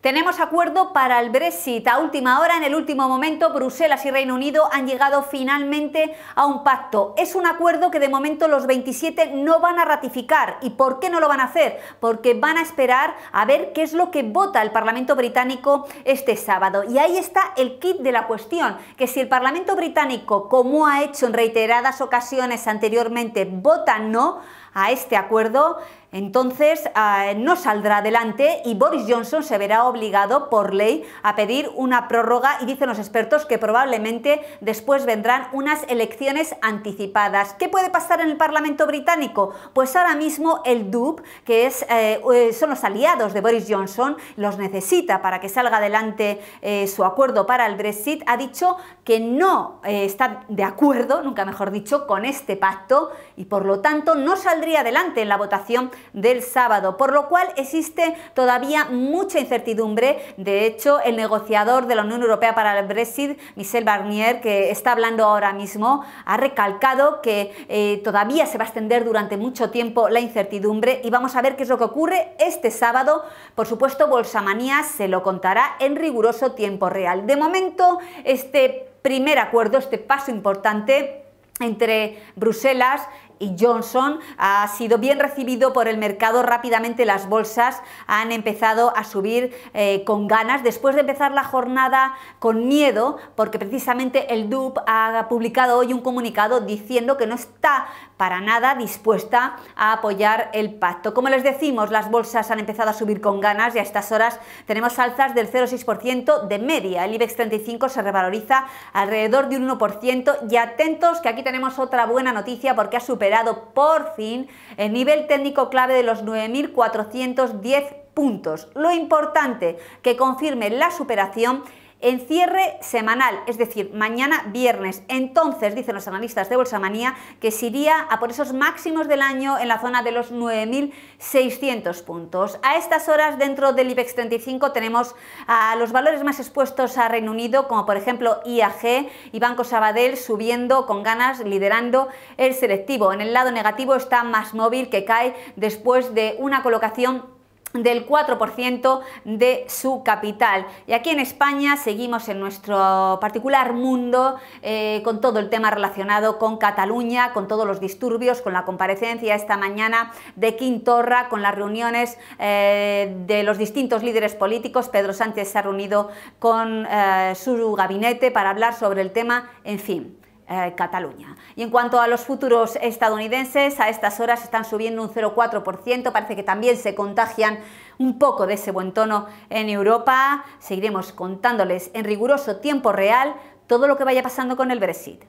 Tenemos acuerdo para el Brexit. A última hora, en el último momento, Bruselas y Reino Unido han llegado finalmente a un pacto. Es un acuerdo que de momento los 27 no van a ratificar. ¿Y por qué no lo van a hacer? Porque van a esperar a ver qué es lo que vota el Parlamento británico este sábado. Y ahí está el kit de la cuestión, que si el Parlamento británico, como ha hecho en reiteradas ocasiones anteriormente, vota no, a este acuerdo, entonces eh, no saldrá adelante y Boris Johnson se verá obligado por ley a pedir una prórroga y dicen los expertos que probablemente después vendrán unas elecciones anticipadas. ¿Qué puede pasar en el Parlamento británico? Pues ahora mismo el DUP, que es, eh, eh, son los aliados de Boris Johnson, los necesita para que salga adelante su acuerdo para el Brexit, ha dicho que no está de acuerdo, nunca mejor dicho, con este pacto y por lo tanto no saldrá saldría adelante en la votación del sábado, por lo cual existe todavía mucha incertidumbre. De hecho, el negociador de la Unión Europea para el Brexit, Michel Barnier, que está hablando ahora mismo, ha recalcado que eh, todavía se va a extender durante mucho tiempo la incertidumbre y vamos a ver qué es lo que ocurre este sábado. Por supuesto, Bolsamanía se lo contará en riguroso tiempo real. De momento, este primer acuerdo, este paso importante entre Bruselas y Johnson ha sido bien recibido por el mercado. Rápidamente las bolsas han empezado a subir eh, con ganas después de empezar la jornada con miedo, porque precisamente el DUP ha publicado hoy un comunicado diciendo que no está para nada dispuesta a apoyar el pacto. Como les decimos, las bolsas han empezado a subir con ganas y a estas horas tenemos alzas del 0,6% de media. El IBEX 35 se revaloriza alrededor de un 1% y atentos que aquí tenemos otra buena noticia porque ha superado por fin el nivel técnico clave de los 9.410 puntos. Lo importante que confirme la superación en cierre semanal, es decir, mañana viernes. Entonces, dicen los analistas de Bolsa Manía, que se iría a por esos máximos del año en la zona de los 9.600 puntos. A estas horas, dentro del IBEX 35, tenemos a los valores más expuestos a Reino Unido, como por ejemplo IAG y Banco Sabadell, subiendo con ganas, liderando el selectivo. En el lado negativo está Más Móvil, que cae después de una colocación del 4% de su capital. Y aquí en España seguimos en nuestro particular mundo eh, con todo el tema relacionado con Cataluña, con todos los disturbios, con la comparecencia esta mañana de Quintorra, con las reuniones eh, de los distintos líderes políticos. Pedro Sánchez se ha reunido con eh, su gabinete para hablar sobre el tema, en fin. Eh, Cataluña. Y en cuanto a los futuros estadounidenses, a estas horas están subiendo un 0,4%, parece que también se contagian un poco de ese buen tono en Europa. Seguiremos contándoles en riguroso tiempo real todo lo que vaya pasando con el Brexit.